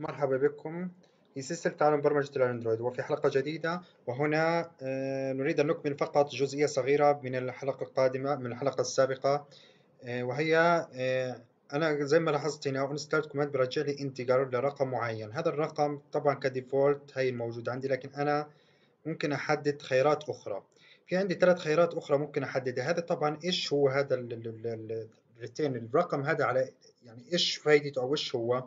مرحبا بكم في سلسلة تعلم برمجة الأندرويد وفي حلقة جديدة وهنا آه، نريد أن نكمل فقط جزئية صغيرة من الحلقة القادمة من الحلقة السابقة آه، وهي آه، أنا زي ما لاحظت هنا ستارت كوماند برجع لي انتجر لرقم معين هذا الرقم طبعا كديفولت هي الموجود عندي لكن أنا ممكن أحدد خيارات أخرى في عندي ثلاث خيارات أخرى ممكن أحددها هذا طبعا إيش هو هذا الرقم هذا على يعني إيش فائدته أو إيش هو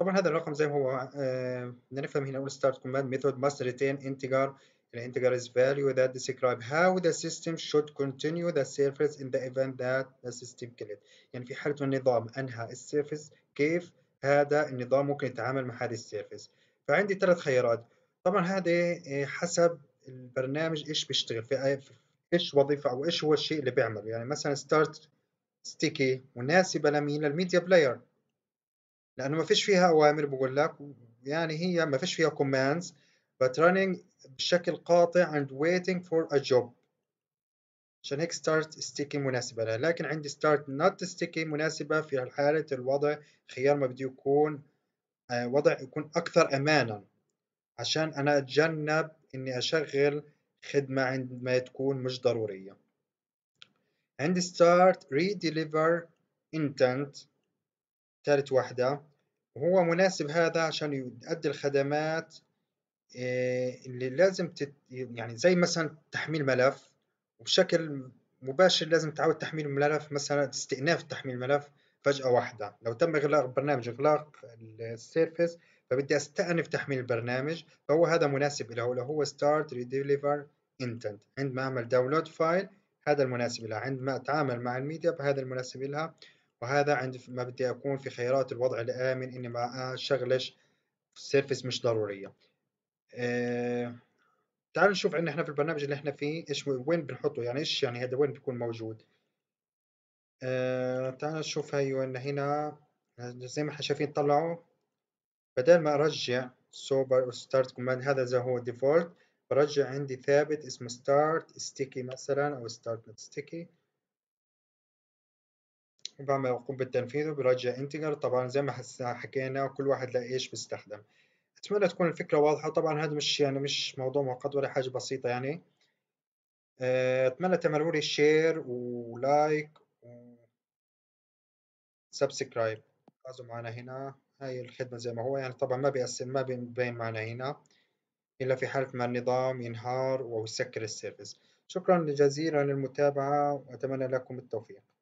طبعا هذا الرقم زي ما هو آه، بدنا نفهم هنا اول ستارت command method must retain integer the integer is value that describe how the system should continue the service in the event that the system killed يعني في حالة النظام انهى السيرفيس كيف هذا النظام ممكن يتعامل مع هذه السيرفيس فعندي ثلاث خيارات طبعا هذه آه، حسب البرنامج ايش بيشتغل آه، في ايش وظيفة او ايش هو الشيء اللي بيعمله يعني مثلا ستارت ستيكي مناسبة لمين للميديا بلاير لانه ما فيش فيها اوامر بقول لك يعني هي ما فيش فيها commands but running بشكل قاطع and waiting for a job عشان هيك start sticky مناسبة لها لكن عندي start not sticky مناسبة في حالة الوضع خيار ما بده يكون آه، وضع يكون أكثر أمانا عشان أنا أتجنب إني أشغل خدمة عندما تكون مش ضرورية عندي start redeliver intent ثالث واحدة وهو مناسب هذا عشان يؤدي الخدمات آه، اللي لازم تت يعني زي مثلا تحميل ملف وبشكل مباشر لازم تعود تحميل الملف مثلا استئناف تحميل الملف فجأة واحدة لو تم إغلاق برنامج إغلاق السيرفيس فبدي أستأنف تحميل البرنامج فهو هذا مناسب له اللي هو start redeliver intent عندما أعمل داونلود فايل هذا المناسب لها عندما أتعامل مع الميديا فهذا المناسب لها وهذا ما بدي أكون في خيارات الوضع الآمن إني ما أشغلش سيرفيس مش ضرورية أه تعالوا نشوف عندنا إحنا في البرنامج اللي إحنا فيه إيش وين بنحطه يعني إيش يعني هذا وين بيكون موجود أه تعال نشوف هاي وين هنا زي ما إحنا شايفين طلعوا بدل ما أرجع سوبر ستارت كوماند هذا زي هو ديفولت برجع عندي ثابت اسمه ستارت ستيكي مثلا أو ستارت نوت ستيكي بعد ما يقوم بالتنفيذ وبيرجع انتجر طبعا زي ما حكينا كل واحد لقى ايش بيستخدم اتمنى تكون الفكره واضحه طبعا هذا مش يعني مش موضوع معقد ولا حاجه بسيطه يعني آه، اتمنى تعملوا لي شير ولايك وسبسكرايب لازم معنا هنا هاي الخدمه زي ما هو يعني طبعا ما بيأثر ما بيبين معنا هنا الا في حاله ما النظام ينهار او يسكر السيرفيس شكرا جزيلا للمتابعه واتمنى لكم التوفيق